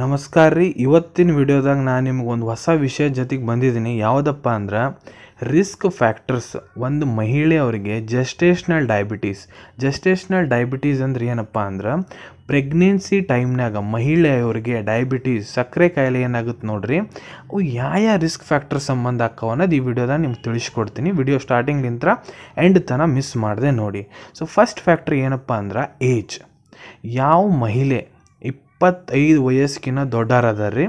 ನಮಸ್ಕಾರ ರೀ ಇವತ್ತಿನ ವಿಡಿಯೋದಾಗ ನಾನು ನಿಮ್ಗೆ ಒಂದು ಹೊಸ ವಿಷಯ ಜೊತೆಗೆ ಬಂದಿದ್ದೀನಿ ಯಾವುದಪ್ಪ ಅಂದ್ರೆ ರಿಸ್ಕ್ ಫ್ಯಾಕ್ಟರ್ಸ್ ಒಂದು ಮಹಿಳೆಯವರಿಗೆ ಜಸ್ಟೇಷ್ನಲ್ ಡಯಾಬಿಟೀಸ್ ಜಸ್ಟೇಷ್ನಲ್ ಡಯಾಬಿಟೀಸ್ ಅಂದ್ರೆ ಏನಪ್ಪ ಅಂದ್ರೆ ಪ್ರೆಗ್ನೆನ್ಸಿ ಟೈಮ್ನಾಗ ಮಹಿಳೆಯವರಿಗೆ ಡಯಾಬಿಟೀಸ್ ಸಕ್ಕರೆ ಕಾಯಿಲೆ ಏನಾಗುತ್ತೆ ನೋಡ್ರಿ ಅವು ಯಾವ ರಿಸ್ಕ್ ಫ್ಯಾಕ್ಟರ್ ಸಂಬಂಧ ಆಕ್ಕವ ಅನ್ನೋದು ಈ ವಿಡಿಯೋದಾಗ ನಿಮ್ಗೆ ತಿಳಿಸ್ಕೊಡ್ತೀನಿ ವಿಡಿಯೋ ಸ್ಟಾರ್ಟಿಂಗ್ಲಿಂತ ಎಂಡ್ ತನ ಮಿಸ್ ಮಾಡಿದೆ ನೋಡಿ ಸೊ ಫಸ್ಟ್ ಫ್ಯಾಕ್ಟ್ರಿ ಏನಪ್ಪ ಅಂದ್ರೆ ಏಜ್ ಯಾವ ಮಹಿಳೆ ಇಪ್ಪತ್ತೈದು ವಯಸ್ಸಿಗಿನ್ನ ರೀ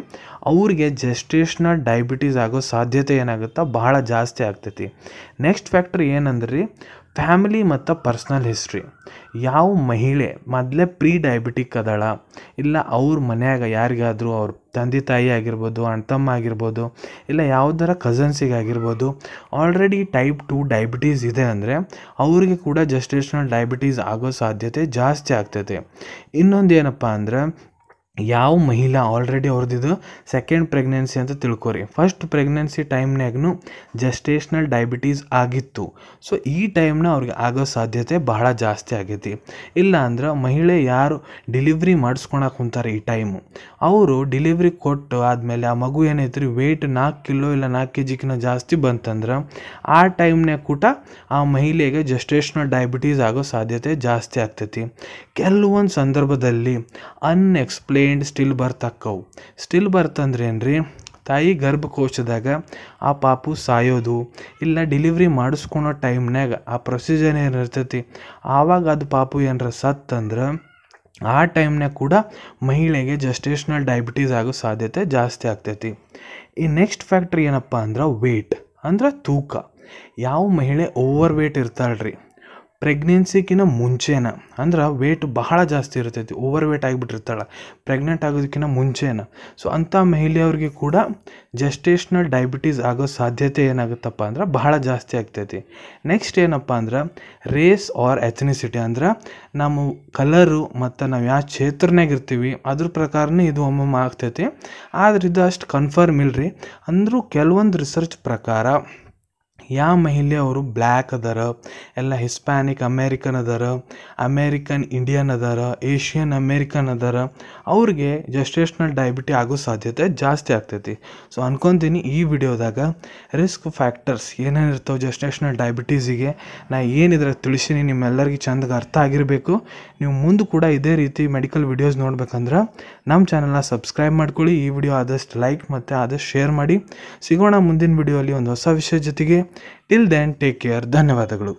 ಅವ್ರಿಗೆ ಜಸ್ಟೇಷನ ಡಯಾಬಿಟೀಸ್ ಆಗೋ ಸಾಧ್ಯತೆ ಏನಾಗುತ್ತೆ ಬಹಳ ಜಾಸ್ತಿ ಆಗ್ತೈತಿ ನೆಕ್ಸ್ಟ್ ಫ್ಯಾಕ್ಟ್ರ್ ಏನಂದ್ರಿ ಫ್ಯಾಮಿಲಿ ಮತ್ತು ಪರ್ಸ್ನಲ್ ಹಿಸ್ಟ್ರಿ ಯಾವ ಮಹಿಳೆ ಮೊದಲೇ ಪ್ರೀ ಡಯಾಬಿಟಿಕ್ ಅದಾಳ ಇಲ್ಲ ಅವ್ರ ಮನೆಯಾಗ ಯಾರಿಗಾದರೂ ಅವ್ರ ತಂದೆ ತಾಯಿ ಆಗಿರ್ಬೋದು ಅಣ್ಣ ತಮ್ಮ ಆಗಿರ್ಬೋದು ಇಲ್ಲ ಯಾವ್ದಾರ ಕಝನ್ಸಿಗೆ ಆಗಿರ್ಬೋದು ಆಲ್ರೆಡಿ ಟೈಪ್ ಟು ಡಯಾಬಿಟೀಸ್ ಇದೆ ಅಂದರೆ ಅವರಿಗೆ ಕೂಡ ಜಸ್ಟೇಷನಲ್ ಡಯಾಬಿಟೀಸ್ ಆಗೋ ಸಾಧ್ಯತೆ ಜಾಸ್ತಿ ಆಗ್ತೈತೆ ಇನ್ನೊಂದು ಏನಪ್ಪ ಅಂದ್ರೆ ಯಾವ ಮಹಿಳಾ ಆಲ್ರೆಡಿ ಅವ್ರದ್ದು ಸೆಕೆಂಡ್ ಪ್ರೆಗ್ನೆನ್ಸಿ ಅಂತ ತಿಳ್ಕೊರಿ ಫಸ್ಟ್ ಪ್ರೆಗ್ನೆನ್ಸಿ ಟೈಮ್ನಾಗೂ ಜಸ್ಟೇಷ್ನಲ್ ಡಯಾಬಿಟೀಸ್ ಆಗಿತ್ತು ಸೊ ಈ ಟೈಮ್ನ ಅವ್ರಿಗೆ ಆಗೋ ಸಾಧ್ಯತೆ ಬಹಳ ಜಾಸ್ತಿ ಆಗೈತಿ ಇಲ್ಲ ಅಂದ್ರೆ ಮಹಿಳೆ ಯಾರು ಡೆಲಿವರಿ ಮಾಡಿಸ್ಕೊಳಕ್ ಕುಂತಾರೆ ಈ ಟೈಮು ಅವರು ಡಿಲಿವ್ರಿ ಕೊಟ್ಟು ಆದಮೇಲೆ ಆ ಮಗು ಏನೈತೆ ರೀ ವೆಯ್ಟ್ ನಾಲ್ಕು ಕಿಲೋ ಇಲ್ಲ ನಾಲ್ಕು ಕೆ ಜಿಗಿನ ಜಾಸ್ತಿ ಬಂತಂದ್ರೆ ಆ ಟೈಮ್ನ್ಯಾಗ ಕೂಡ ಆ ಮಹಿಳೆಗೆ ಜಸ್ಟೇಷ್ನಲ್ ಡಯಾಬಿಟೀಸ್ ಆಗೋ ಸಾಧ್ಯತೆ ಜಾಸ್ತಿ ಆಗ್ತೈತಿ ಕೆಲವೊಂದು ಸಂದರ್ಭದಲ್ಲಿ ಅನ್ಎಕ್ಸ್ಪ್ಲೇ ಅನ್ರೈನ್ಡ್ ಸ್ಟಿಲ್ ಬರ್ತ್ ಆಕ್ಕವು ಸ್ಟಿಲ್ ಬರ್ತ್ ಅಂದ್ರೆ ರೀ ತಾಯಿ ಗರ್ಭಕೋಶದಾಗ ಆ ಪಾಪು ಸಾಯೋದು ಇಲ್ಲ ಡಿಲಿವರಿ ಮಾಡಿಸ್ಕೊಳೋ ಟೈಮ್ನಾಗ ಆ ಪ್ರೊಸೀಜರ್ ಏನಿರ್ತೈತಿ ಆವಾಗ ಅದು ಪಾಪು ಏನಾರ ಸತ್ತಂದ್ರೆ ಆ ಟೈಮ್ನಾಗ ಕೂಡ ಮಹಿಳೆಗೆ ಜಸ್ಟೇಷನಲ್ ಡಯಾಬಿಟೀಸ್ ಆಗೋ ಸಾಧ್ಯತೆ ಜಾಸ್ತಿ ಆಗ್ತೈತಿ ಈ ನೆಕ್ಸ್ಟ್ ಫ್ಯಾಕ್ಟ್ರಿ ಏನಪ್ಪ ಅಂದ್ರೆ ವೆಯ್ಟ್ ಅಂದ್ರೆ ತೂಕ ಯಾವ ಮಹಿಳೆ ಓವರ್ ವೇಟ್ ಇರ್ತಾಳ್ರಿ ಪ್ರೆಗ್ನೆನ್ಸಿಕಿನ ಮುಂಚೆನ ಅಂದ್ರೆ ವೇಟ್ ಬಹಳ ಜಾಸ್ತಿ ಇರ್ತೈತಿ ಓವರ್ ವೇಟ್ ಆಗಿಬಿಟ್ಟಿರ್ತಾಳೆ ಪ್ರೆಗ್ನೆಂಟ್ ಆಗೋದಕ್ಕಿಂತ ಮುಂಚೆನ ಸೊ ಅಂಥ ಮಹಿಳೆಯವ್ರಿಗೆ ಕೂಡ ಜಸ್ಟೇಷ್ನಲ್ ಡಯಾಬಿಟೀಸ್ ಆಗೋ ಸಾಧ್ಯತೆ ಏನಾಗುತ್ತಪ್ಪ ಅಂದ್ರೆ ಬಹಳ ಜಾಸ್ತಿ ಆಗ್ತೈತಿ ನೆಕ್ಸ್ಟ್ ಏನಪ್ಪ ಅಂದ್ರೆ ರೇಸ್ ಆರ್ ಎಥನಿಸಿಟಿ ಅಂದ್ರೆ ನಮ್ಮ ಕಲರು ಮತ್ತು ನಾವು ಯಾವ ಕ್ಷೇತ್ರನಾಗ ಇರ್ತೀವಿ ಅದ್ರ ಪ್ರಕಾರನೇ ಇದು ಒಮ್ಮೊಮ್ಮೆ ಆಗ್ತೈತಿ ಆದ್ರೆ ಇದು ಅಷ್ಟು ಕನ್ಫರ್ಮ್ ಇಲ್ಲರಿ ಅಂದರೂ ಕೆಲವೊಂದು ರಿಸರ್ಚ್ ಪ್ರಕಾರ ಯಾವ ಮಹಿಳೆ ಅವರು ಬ್ಲ್ಯಾಕ್ ಅದಾರ ಎಲ್ಲ ಹಿಸ್ಪ್ಯಾನಿಕ್ ಅಮೇರಿಕನ್ ಅದಾರ ಅಮೇರಿಕನ್ ಇಂಡಿಯನ್ ಅದಾರ ಏಷ್ಯನ್ ಅಮೇರಿಕನ್ ಅದಾರ ಅವ್ರಿಗೆ ಜಸ್ಟೇಷನಲ್ ಡಯಾಬಿಟಿ ಆಗೋ ಸಾಧ್ಯತೆ ಜಾಸ್ತಿ ಆಗ್ತೈತಿ ಸೊ ಅನ್ಕೊಂತೀನಿ ಈ ವಿಡಿಯೋದಾಗ ರಿಸ್ಕ್ ಫ್ಯಾಕ್ಟರ್ಸ್ ಏನೇನು ಇರ್ತಾವೆ ಜಸ್ಟೇಷ್ನಲ್ ಡಯಾಬಿಟೀಸಿಗೆ ನಾ ಏನಿದ್ರೆ ತಿಳಿಸಿನಿ ನಿಮ್ಮೆಲ್ಲರಿಗೆ ಚಂದಗೆ ಅರ್ಥ ಆಗಿರಬೇಕು ನೀವು ಮುಂದೆ ಕೂಡ ಇದೇ ರೀತಿ ಮೆಡಿಕಲ್ ವಿಡಿಯೋಸ್ ನೋಡ್ಬೇಕಂದ್ರೆ ನಮ್ಮ ಚಾನಲ್ನ ಸಬ್ಸ್ಕ್ರೈಬ್ ಮಾಡ್ಕೊಳ್ಳಿ ಈ ವಿಡಿಯೋ ಆದಷ್ಟು ಲೈಕ್ ಮತ್ತು ಆದಷ್ಟು ಶೇರ್ ಮಾಡಿ ಸಿಗೋಣ ಮುಂದಿನ ವಿಡಿಯೋಲಿ ಒಂದು ಹೊಸ ವಿಷಯ ಜೊತೆಗೆ ಟಿಲ್ ದೆನ್ ಟೇಕ್ ಕೇರ್ ಧನ್ಯವಾದಗಳು